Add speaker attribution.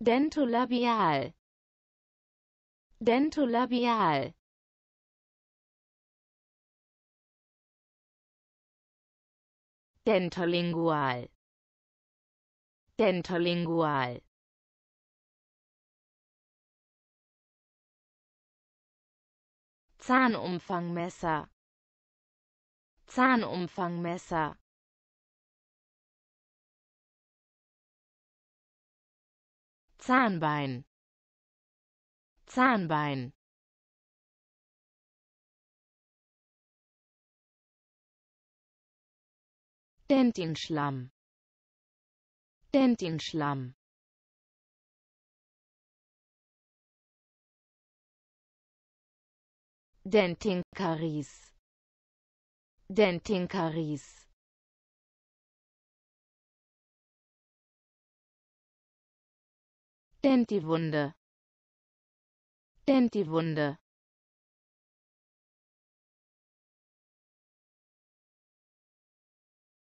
Speaker 1: Dentolabial Dentolabial Dentolingual Dentolingual Zahnumfangmesser Zahnumfangmesser Zahnbein Zahnbein Dentinschlamm Dentinschlamm Dentinkaries Dentinkaries Denn die